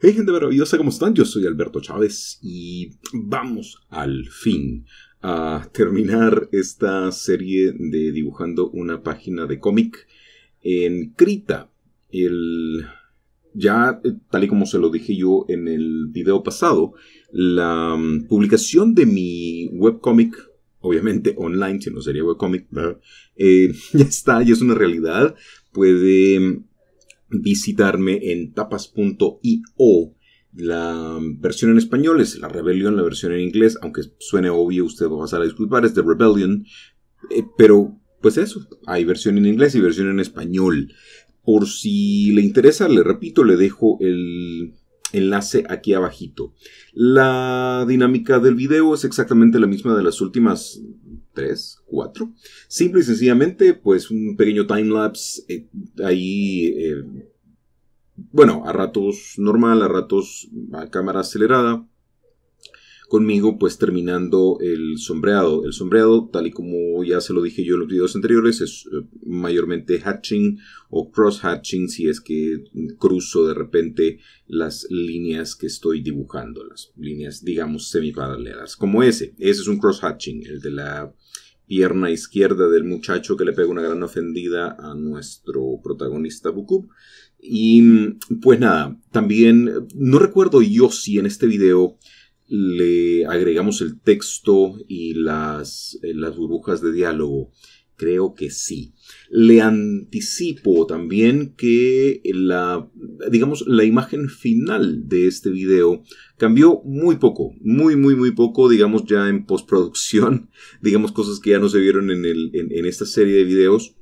Hey gente maravillosa, ¿cómo están? Yo soy Alberto Chávez y vamos al fin a terminar esta serie de dibujando una página de cómic en Krita. ya, eh, tal y como se lo dije yo en el video pasado, la mm, publicación de mi webcómic, obviamente online, si no sería webcómic, eh, ya está, ya es una realidad. Puede mm, visitarme en tapas.io. La versión en español es La Rebelión, la versión en inglés, aunque suene obvio, usted va a pasar a disculpar, es The Rebellion. Eh, pero, pues eso, hay versión en inglés y versión en español. Por si le interesa, le repito, le dejo el enlace aquí abajito. La dinámica del video es exactamente la misma de las últimas 3, 4. Simple y sencillamente, pues un pequeño time lapse eh, ahí, eh, bueno, a ratos normal, a ratos a cámara acelerada conmigo, pues terminando el sombreado. El sombreado, tal y como ya se lo dije yo en los videos anteriores, es eh, mayormente hatching o cross hatching si es que cruzo de repente las líneas que estoy dibujando, las líneas, digamos, semiparalelas, como ese. Ese es un cross hatching, el de la pierna izquierda del muchacho que le pega una gran ofendida a nuestro protagonista Bukub. Y pues nada, también no recuerdo yo si en este video le agregamos el texto y las, eh, las burbujas de diálogo. Creo que sí. Le anticipo también que la, digamos, la imagen final de este video cambió muy poco, muy, muy, muy poco, digamos, ya en postproducción, digamos, cosas que ya no se vieron en, esta serie de videos,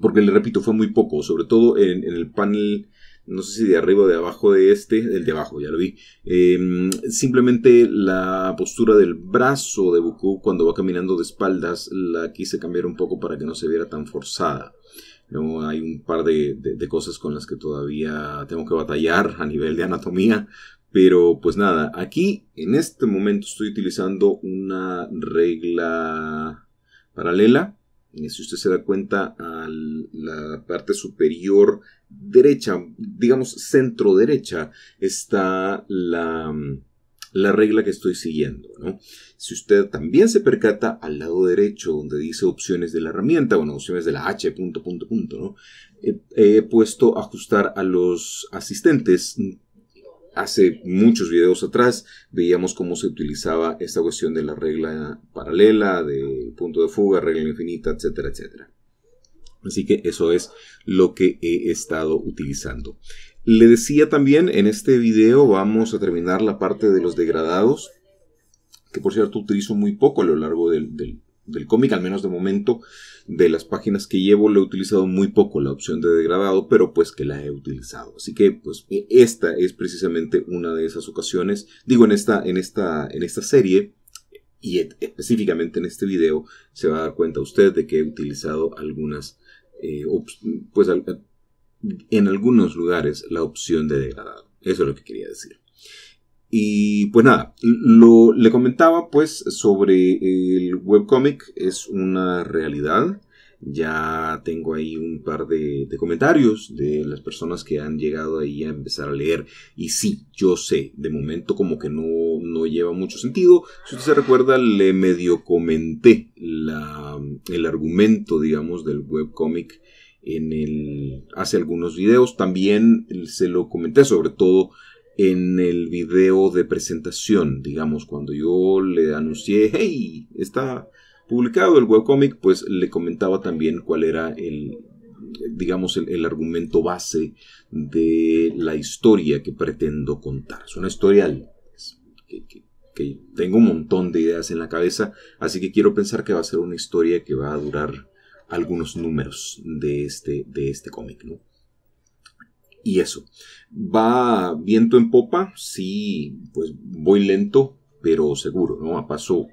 porque le repito, fue muy poco, sobre todo en el panel no sé si de arriba o de abajo de este, el de abajo, ya lo vi. Em, simplemente la postura del brazo de Buku cuando va caminando de espaldas la quise cambiar un poco para que no se viera tan forzada. hay un par de, cosas con las que todavía tengo que batallar a nivel de anatomía, pero pues nada, aquí en este momento estoy utilizando una regla paralela. Eh, si usted se da cuenta, la parte superior derecha, digamos centro derecha, está la, regla que estoy siguiendo. Si usted también se percata al lado derecho donde dice opciones de la herramienta, bueno, opciones de la H, punto, punto, punto, he, he puesto ajustar a los asistentes hace muchos videos atrás veíamos cómo se utilizaba esta cuestión de la regla paralela, del punto de fuga, regla infinita, etcétera, etcétera. Así que eso es lo que he estado utilizando. Le decía también, en este video vamos a terminar la parte de los degradados, que por cierto utilizo muy poco a lo largo del, cómic, al menos de momento, de las páginas que llevo, le he utilizado muy poco la opción de degradado, pero pues que la he utilizado. Así que pues e, esta es precisamente una de esas ocasiones, digo en esta, en esta, en esta serie, y e, específicamente en este video, se va a dar cuenta usted de que he utilizado algunas eh, pues, pues en algunos lugares la opción de degradar Eso es lo que quería decir. Y pues nada, lo, le comentaba pues sobre el webcomic, es una realidad ya tengo ahí un par de, comentarios de las personas que han llegado ahí a empezar a leer. Y sí, yo sé, de momento como que no, no lleva mucho sentido. Si usted se recuerda, le medio comenté la, el argumento, digamos, del webcomic en el, hace algunos videos. También se lo comenté, sobre todo en el video de presentación, digamos, cuando yo le anuncié, hey, está publicado el webcomic, pues le comentaba también cuál era el, digamos, el, argumento base de la historia que pretendo contar. Es una historia pues, que, tengo un montón de ideas en la cabeza, así que quiero pensar que va a ser una historia que va a durar algunos números de este, de este cómic, Y eso, va viento en popa, sí, pues voy lento, pero seguro, ¿no? A paso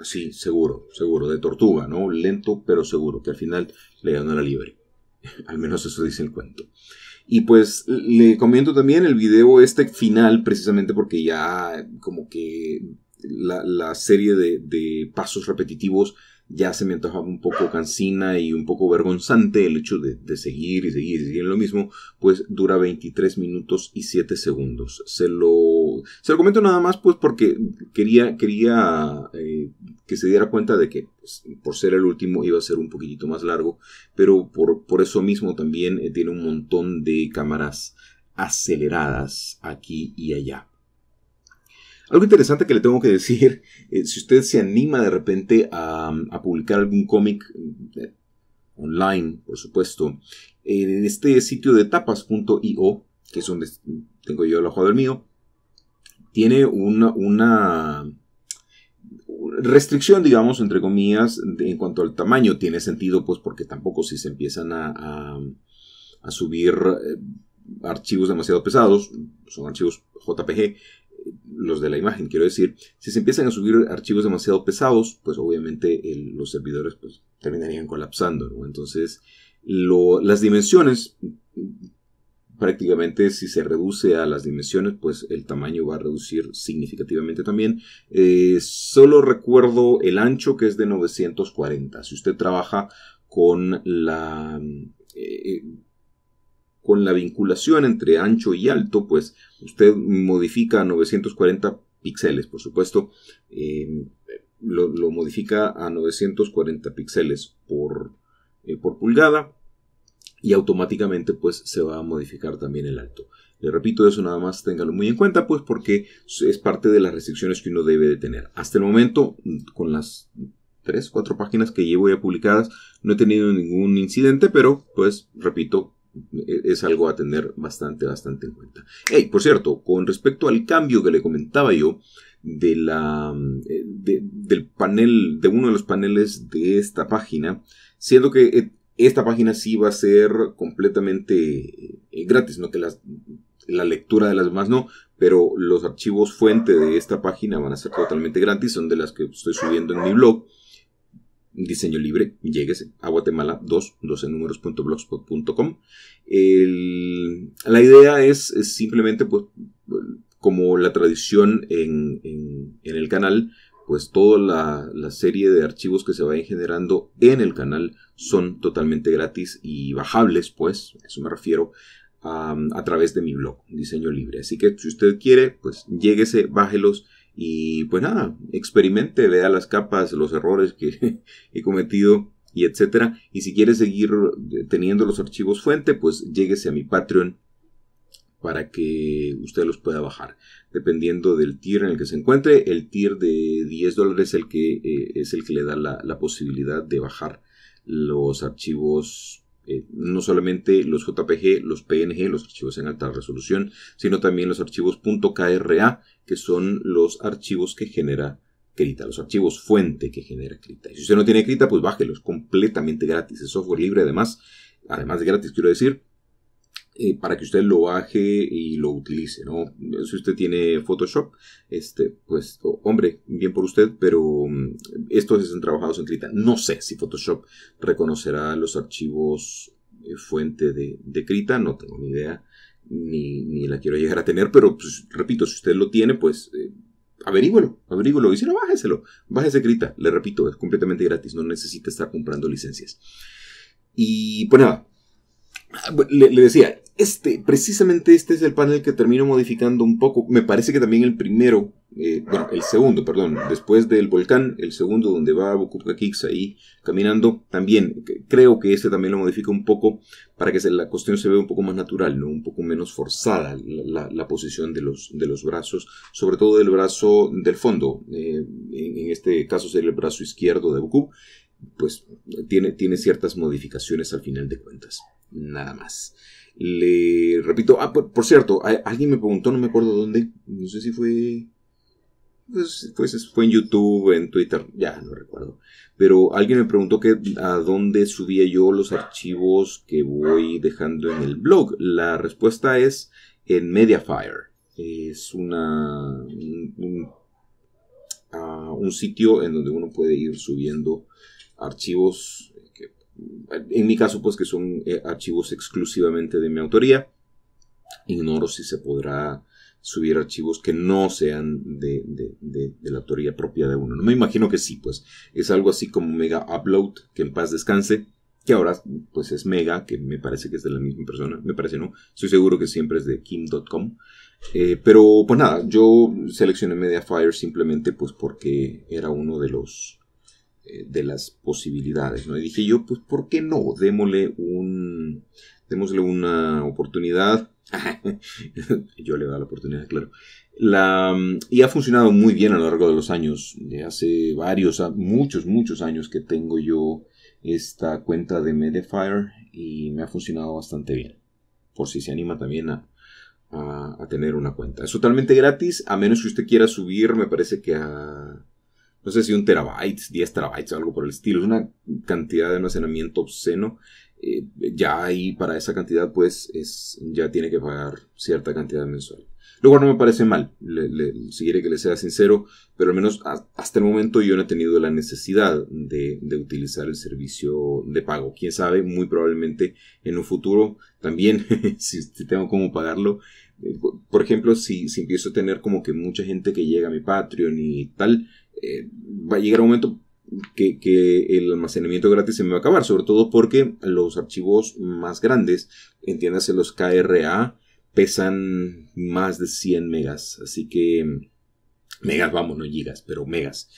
Sí, seguro, seguro, de tortuga, ¿no? Lento pero seguro, que al final le ganó la libre. al menos eso dice el cuento. Y pues le comento también el video este final, precisamente porque ya como que la, serie de, pasos repetitivos ya se me antojaba un poco cansina y un poco vergonzante el hecho de, de seguir y seguir y seguir lo mismo, pues dura 23 minutos y 7 segundos. Se lo se lo comento nada más, pues, porque quería, quería eh, que se diera cuenta de que pues, por ser el último iba a ser un poquitito más largo, pero por, eso mismo también eh, tiene un montón de cámaras aceleradas aquí y allá. Algo interesante que le tengo que decir, eh, si usted se anima de repente a, publicar algún cómic online, por supuesto, en este sitio de tapas.io, que es donde tengo yo el ojo del mío, tiene una, restricción, digamos, entre comillas, en cuanto al tamaño. Tiene sentido, pues, porque tampoco si se empiezan a, subir eh, archivos demasiado pesados, son archivos JPG, eh, los de la imagen, quiero decir, si se empiezan a subir archivos demasiado pesados, pues obviamente los servidores pues, terminarían colapsando, Entonces, las dimensiones prácticamente si se reduce a las dimensiones, pues el tamaño va a reducir significativamente también. Eh, solo recuerdo el ancho que es de 940. Si usted trabaja con la... Eh, con la vinculación entre ancho y alto, pues usted modifica a 940 píxeles, por supuesto, em, lo, modifica a 940 píxeles por eh, pulgada y automáticamente pues se va a modificar también el alto. Le repito eso nada más, ténganlo muy en cuenta pues porque es parte de las restricciones que uno debe de tener. Hasta el momento, con las 3, 4 páginas que llevo ya publicadas, no he tenido ningún incidente, pero pues repito, e-, es algo a tener bastante, bastante en cuenta. Hey, por cierto, con respecto al cambio que le comentaba yo, de la, eh, del panel, de uno de los paneles de esta página, siendo que esta página sí va a ser completamente eh, gratis, no que la lectura de las demás no, pero los archivos fuente de esta página van a ser totalmente gratis, son de las que estoy subiendo en mi blog. Diseño libre, lléguese a Guatemala 2, 12 números.blogspot.com. La idea es, simplemente, pues, como la tradición en el canal, pues toda la, serie de archivos que se vayan generando en el canal son totalmente gratis y bajables, pues, a eso me refiero, a través de mi blog, Diseño Libre. Así que si usted quiere, pues lléguese, bájelos y pues nada, experimente, vea las capas, los errores que he cometido y etcétera. Y si quiere seguir eh, teniendo los archivos fuente, pues lléguese a mi Patreon para que usted los pueda bajar. Dependiendo del tier en el que se encuentre, el tier de 10 dólares el que, eh, es el que le da la, posibilidad de bajar los archivos, eh, no solamente los JPG, los PNG, los archivos en alta resolución, sino también los archivos .kra, que son los archivos que genera Krita, los archivos fuente que genera Krita. Y si usted no tiene Krita, pues bájelos completamente gratis. Es software libre además, además de gratis, quiero decir. Eh, para que usted lo baje y lo utilice, ¿no? Si usted tiene Photoshop, este, pues, hombre, bien por usted, pero mm, estos están trabajados en Krita. No sé si Photoshop reconocerá los archivos eh, fuente de, de Krita, no tengo ni idea, ni, la quiero llegar a tener, pero pues, repito, si usted lo tiene, pues... Eh, averígüelo, averígüelo, y si no, bájeselo, bájese Krita, le repito, es completamente gratis, no necesita estar comprando licencias. Y pues nada, ah, le decía, este, precisamente este es el panel que termino modificando un poco. Me parece que también el primero, eh, bueno, el segundo, perdón, después del volcán, el segundo donde va Bukupka Kicks ahí caminando, también creo que este también lo modifica un poco para que la cuestión se vea un poco más natural, ¿no? un poco menos forzada la, posición de los, de los brazos, sobre todo del brazo del fondo, eh, en, este caso sería el brazo izquierdo de Bukup, pues tiene, tiene ciertas modificaciones al final de cuentas, nada más. Le repito, ah, por, cierto, alguien me preguntó, no me acuerdo dónde, no sé si fue, pues, pues, fue en YouTube, en Twitter, ya no recuerdo, pero alguien me preguntó que a dónde subía yo los archivos que voy dejando en el blog. La respuesta es en Mediafire. Es una un ah, sitio en donde uno puede ir subiendo archivos en mi caso, pues que son eh, archivos exclusivamente de mi autoría. Ignoro si se podrá subir archivos que no sean de, la autoría propia de uno. No me imagino que sí, pues es algo así como Mega Upload, que en paz descanse, que ahora pues es Mega, que me parece que es de la misma persona, me parece no, estoy seguro que siempre es de kim.com. Eh, pero pues nada, yo seleccioné Mediafire simplemente pues porque era uno de los eh, de las posibilidades. ¿no? Y dije yo, pues, ¿por qué no? Démosle, un, démosle una oportunidad. yo le he la oportunidad, claro. La, y ha funcionado muy bien a lo largo de los años. hace varios, muchos, muchos años que tengo yo esta cuenta de Mediafire y me ha funcionado bastante bien. Por si se anima también a, tener una cuenta. Es totalmente gratis, a menos que usted quiera subir, me parece que a no sé si un terabyte, 10 terabytes, algo por el estilo. Es una cantidad de almacenamiento obsceno. Eh, ya ahí para esa cantidad, pues, es, ya tiene que pagar cierta cantidad mensual. Luego no me parece mal, si quiere que le sea sincero, pero al menos hasta el momento yo no he tenido la necesidad de, utilizar el servicio de pago. Quién sabe, muy probablemente en un futuro también, si, tengo cómo pagarlo. Eh, por ejemplo, si, si empiezo a tener como que mucha gente que llega a mi Patreon y tal, eh, va a llegar un momento que, el almacenamiento gratis se me va a acabar, sobre todo porque los archivos más grandes, entiéndase los KRA, pesan más de 100 megas, así que megas, vamos, no gigas, pero megas.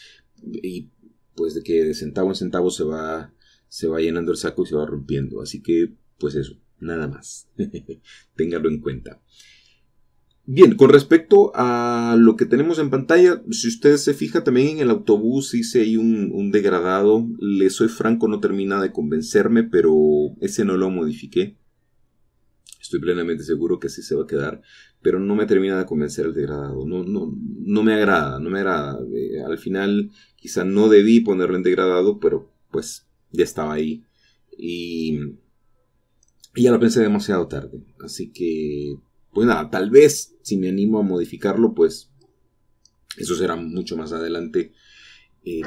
Y pues de que de centavo en centavo se va, se va llenando el saco y se va rompiendo, así que pues eso, nada más. Téngalo en cuenta. Bien, con respecto a lo que tenemos en pantalla, si usted se fija también en el autobús, hice ahí un, un, degradado. Le soy franco, no termina de convencerme, pero ese no lo modifiqué. Estoy plenamente seguro que así se va a quedar, pero no me termina de convencer el degradado. No, no, no me agrada, no me agrada. Eh, al final, quizá no debí ponerlo en degradado, pero pues ya estaba ahí. y ya lo pensé demasiado tarde. Así que pues nada, tal vez si me animo a modificarlo, pues eso será mucho más adelante. Eh,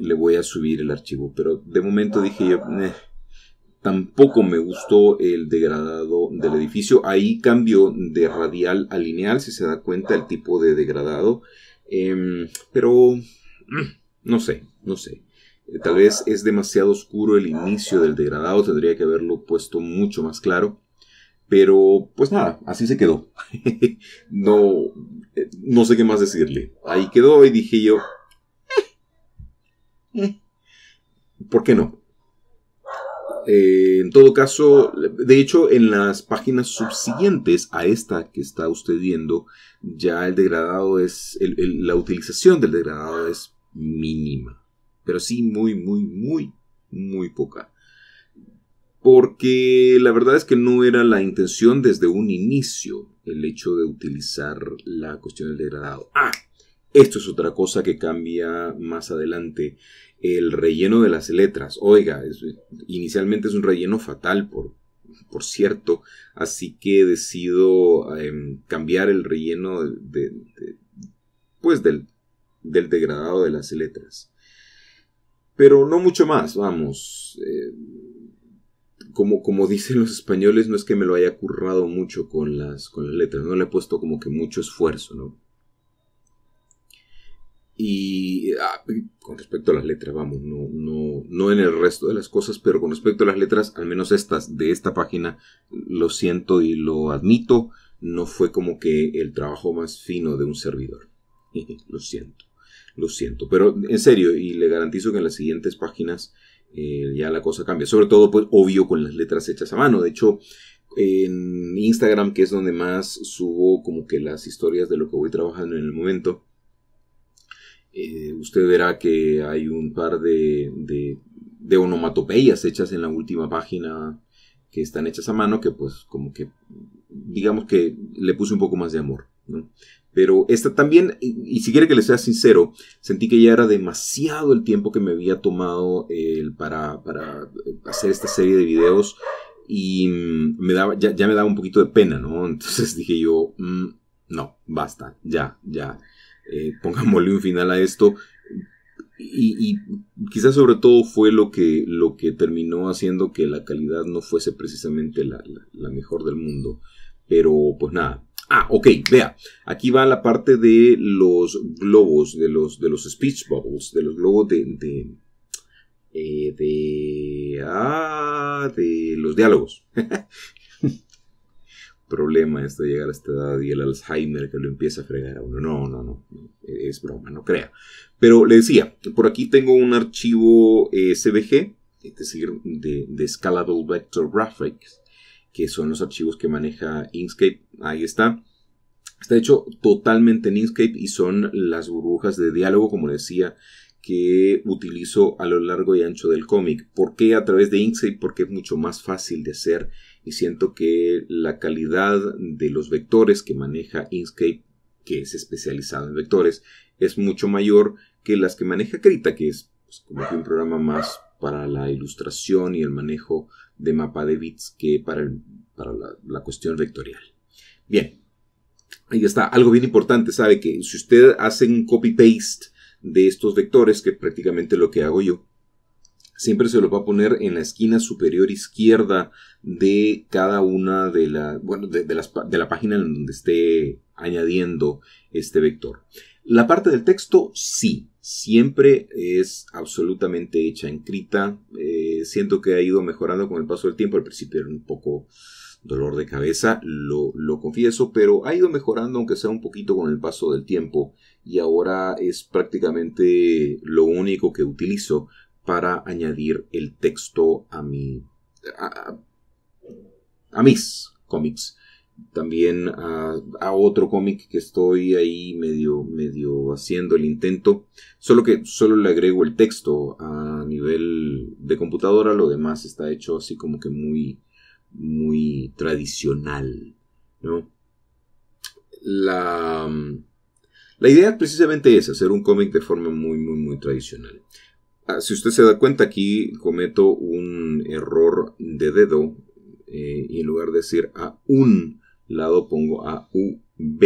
le, voy a subir el archivo. Pero de momento dije yo, tampoco me gustó el degradado del edificio. Ahí cambio de radial a lineal, si se da cuenta el tipo de degradado. Em, pero mm, no sé, no sé. Eh, tal vez es demasiado oscuro el inicio del degradado, tendría que haberlo puesto mucho más claro. Pero pues nada, así se quedó. no, eh, no sé qué más decirle. Ahí quedó y dije yo, ¿por qué no? Eh, en todo caso, de hecho, en las páginas subsiguientes a esta que está usted viendo, ya el degradado es, la utilización del degradado es mínima, pero sí muy, muy, muy, muy poca porque la verdad es que no era la intención desde un inicio el hecho de utilizar la cuestión del degradado. Ah, esto es otra cosa que cambia más adelante. El relleno de las letras. Oiga, inicialmente es un relleno fatal, por, por cierto. Así que decido decidido em, cambiar el relleno de, pues del, del degradado de las letras. Pero no mucho más, vamos. Eh, como, dicen los españoles, no es que me lo haya currado mucho con las, con las letras, no le he puesto como que mucho esfuerzo, ¿no? Ah, y con respecto a las letras, vamos, no, no, no en el resto de las cosas, pero con respecto a las letras, al menos estas de esta página, lo siento y lo admito, no fue como que el trabajo más fino de un servidor. lo siento, lo siento. Pero en serio, y le garantizo que en las siguientes páginas eh, ya la cosa cambia. Sobre todo, pues, obvio, con las letras hechas a mano. De hecho, en Instagram, que es donde más subo como que las historias de lo que voy trabajando en el momento, eh, usted verá que hay un par de, de, onomatopeyas hechas en la última página que están hechas a mano, que pues como que, digamos que le puse un poco más de amor. Pero esta también, y, si quiere que le sea sincero, sentí que ya era demasiado el tiempo que me había tomado el eh, para, para, hacer esta serie de videos y mm, me daba, ya, me daba un poquito de pena, ¿no? Entonces dije yo, mm, no, basta, ya, ya, eh, pongámosle un final a esto. Y, quizás sobre todo fue lo que, lo que terminó haciendo que la calidad no fuese precisamente la mejor del mundo. Pero pues nada, Ah, ok, vea, aquí va la parte de los globos, de los, de los speech bubbles, de los globos de, de, eh, de, ah, de los diálogos. Problema esto de llegar a esta edad y el Alzheimer que lo empieza a fregar a uno. No, no, no, es broma, no crea. Pero le decía, por aquí tengo un archivo SVG, eh, decir, este de, de Scalable Vector Graphics que son los archivos que maneja Inkscape. Ahí está. Está hecho totalmente en Inkscape y son las burbujas de diálogo, como decía, que utilizo a lo largo y ancho del cómic. ¿Por qué a través de Inkscape? Porque es mucho más fácil de hacer y siento que la calidad de los vectores que maneja Inkscape, que es especializado en vectores, es mucho mayor que las que maneja Krita, que es pues, como que un programa más para la ilustración y el manejo de mapa de bits que para, para la, cuestión vectorial. Bien, ahí está. Algo bien importante, sabe que si usted hace un copy-paste de estos vectores, que prácticamente lo que hago yo, siempre se los va a poner en la esquina superior izquierda de cada una de, la, bueno, de, las, de la página en donde esté añadiendo este vector. La parte del texto, sí siempre es absolutamente hecha en Krita. Eh, siento que ha ido mejorando con el paso del tiempo. Al principio era un poco dolor de cabeza, lo, confieso, pero ha ido mejorando aunque sea un poquito con el paso del tiempo y ahora es prácticamente lo único que utilizo para añadir el texto a mi a mis cómics también a, otro cómic que estoy ahí medio, medio haciendo el intento, solo que solo le agrego el texto a nivel de computadora, lo demás está hecho así como que muy, muy tradicional, La, la idea precisamente es hacer un cómic de forma muy, muy, muy tradicional. Ah, si usted se da cuenta aquí cometo un error de dedo eh, y en lugar de decir a un lado pongo a UB.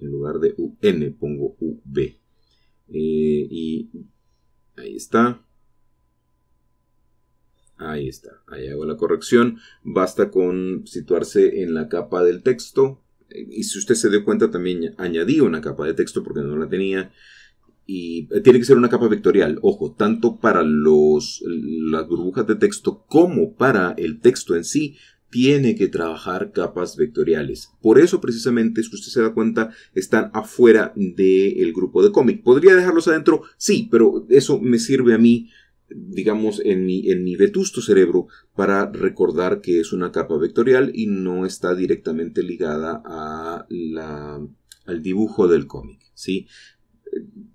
En lugar de UN pongo UB. Eh, y ahí está. Ahí está, ahí hago la corrección. Basta con situarse en la capa del texto. Eh, y si usted se dio cuenta, también añadí una capa de texto porque no la tenía. Y eh, tiene que ser una capa vectorial, ojo, tanto para los, las burbujas de texto como para el texto en sí, tiene que trabajar capas vectoriales. Por eso precisamente, si usted se da cuenta, están afuera del grupo de cómic. ¿Podría dejarlos adentro? Sí, pero eso me sirve a mí digamos, en mi, en mi vetusto cerebro para recordar que es una capa vectorial y no está directamente ligada a al dibujo del cómic, ¿sí?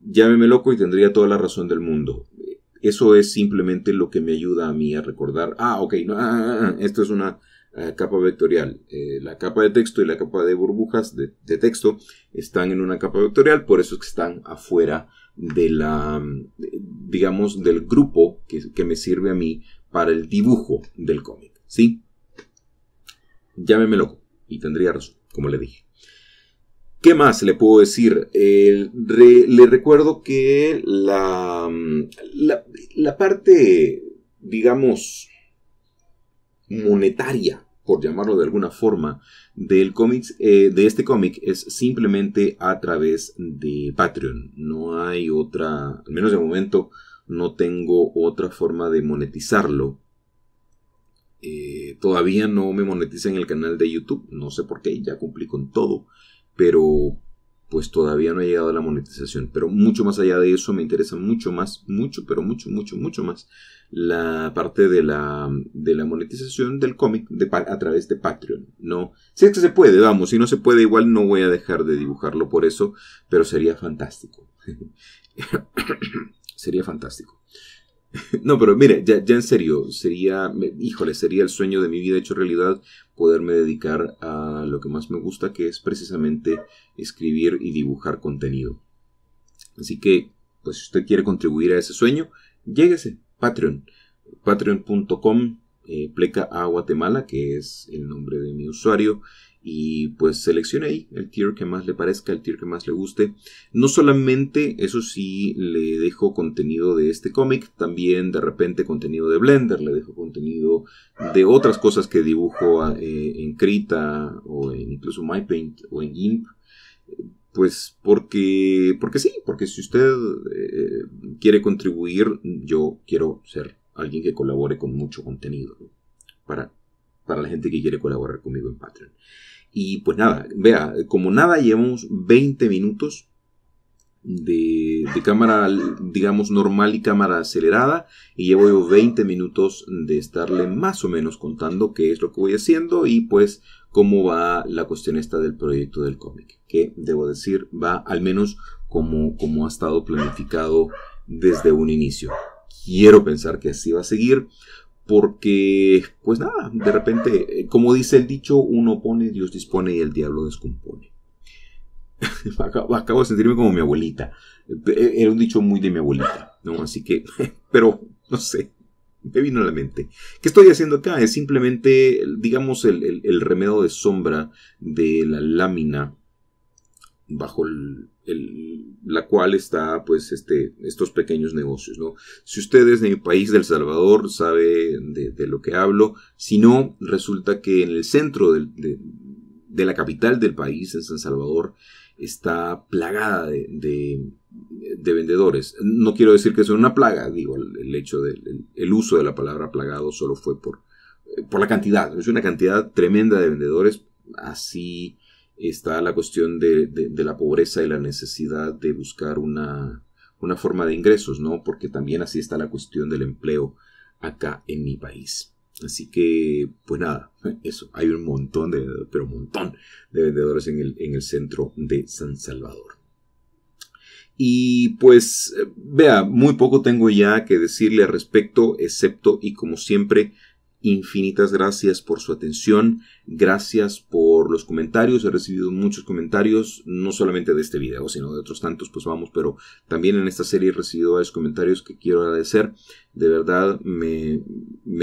Llámeme loco y tendría toda la razón del mundo. Eso es simplemente lo que me ayuda a mí a recordar, ah, ok, ah, ah, ah, esto es una eh, capa vectorial. Eh, la capa de texto y la capa de burbujas de, texto están en una capa vectorial, por eso es que están afuera de la, digamos, del grupo que, que me sirve a mí para el dibujo del cómic, ¿sí? Llámeme loco y tendría razón, como le dije. ¿Qué más le puedo decir? le recuerdo que la, la, parte, digamos, monetaria, por llamarlo de alguna forma, del cómic, eh, de este cómic es simplemente a través de Patreon. No hay otra, al menos de momento, no tengo otra forma de monetizarlo. Eh, todavía no me monetiza en el canal de YouTube, no sé por qué, ya cumplí con todo pero pues todavía no he llegado a la monetización. Pero mucho más allá de eso, me interesa mucho más, mucho, pero mucho, mucho, mucho más la parte de la, monetización del cómic a través de Patreon. No, si es que se puede, vamos, si no se puede, igual no voy a dejar de dibujarlo por eso, pero sería fantástico. sería fantástico. No, pero mire, ya, ya en serio, sería, híjole, sería el sueño de mi vida hecho realidad poderme dedicar a lo que más me gusta, que es precisamente escribir y dibujar contenido. Así que, pues si usted quiere contribuir a ese sueño, lléguese, Patreon, patreon.com, eh, pleca a Guatemala, que es el nombre de mi usuario y pues seleccione ahí el tier que más le parezca, el tier que más le guste. No solamente, eso sí, le dejo contenido de este cómic, también de repente contenido de Blender, le dejo contenido de otras cosas que dibujo eh, en Krita o en incluso MyPaint o en GIMP. Pues porque, porque sí, porque si usted eh, quiere contribuir, yo quiero ser alguien que colabore con mucho contenido para para la gente que quiere colaborar conmigo en Patreon. Y pues nada, vea, como nada, llevamos 20 minutos de, cámara, digamos, normal y cámara acelerada. Y llevo yo 20 minutos de estarle más o menos contando qué es lo que voy haciendo y pues cómo va la cuestión esta del proyecto del cómic. Que debo decir, va al menos como, como ha estado planificado desde un inicio. Quiero pensar que así va a seguir porque, pues nada, de repente, eh, como dice el dicho, uno pone, Dios dispone y el diablo descompone. Acabo de sentirme como mi abuelita. Eh, eh, era un dicho muy de mi abuelita, ¿no? Así que, pero, no sé, me vino a la mente. ¿Qué estoy haciendo acá? Es simplemente, digamos, el, el, remedo de sombra de la lámina bajo el la cual está pues este, estos pequeños negocios. ¿no? Si ustedes de mi país, del El Salvador, sabe de, lo que hablo, si no, resulta que en el centro de, la capital del país, en San Salvador, está plagada de, vendedores. No quiero decir que sea una plaga, digo, el, hecho del uso de la palabra plagado solo fue por, por la cantidad, es una cantidad tremenda de vendedores, así está la cuestión de, la pobreza y la necesidad de buscar una, forma de ingresos, ¿no? Porque también así está la cuestión del empleo acá en mi país. Así que, pues nada, eso, hay un montón de, pero un montón de vendedores en el, en el centro de San Salvador. Y pues, eh, vea, muy poco tengo ya que decirle al respecto, excepto y como siempre, infinitas gracias por su atención, gracias por los comentarios, he recibido muchos comentarios, no solamente de este video, sino de otros tantos, pues vamos, pero también en esta serie he recibido varios comentarios que quiero agradecer, de verdad me,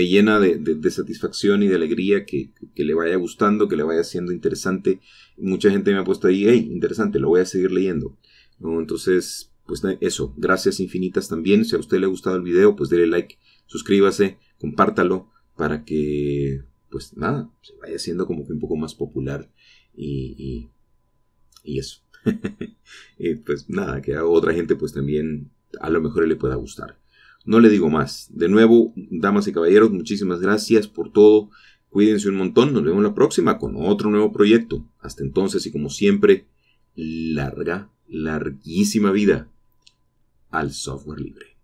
llena de, satisfacción y de alegría que, le vaya gustando, que le vaya siendo interesante, mucha gente me ha puesto ahí, hey, interesante, lo voy a seguir leyendo, entonces, pues eso, gracias infinitas también, si a usted le ha gustado el video, pues dele like, suscríbase, compártalo, para que, pues nada, se vaya siendo como que un poco más popular y, y, y eso. y pues nada, que a otra gente pues también a lo mejor le pueda gustar. No le digo más. De nuevo, damas y caballeros, muchísimas gracias por todo. Cuídense un montón. Nos vemos la próxima con otro nuevo proyecto. Hasta entonces y como siempre, larga, larguísima vida al software libre.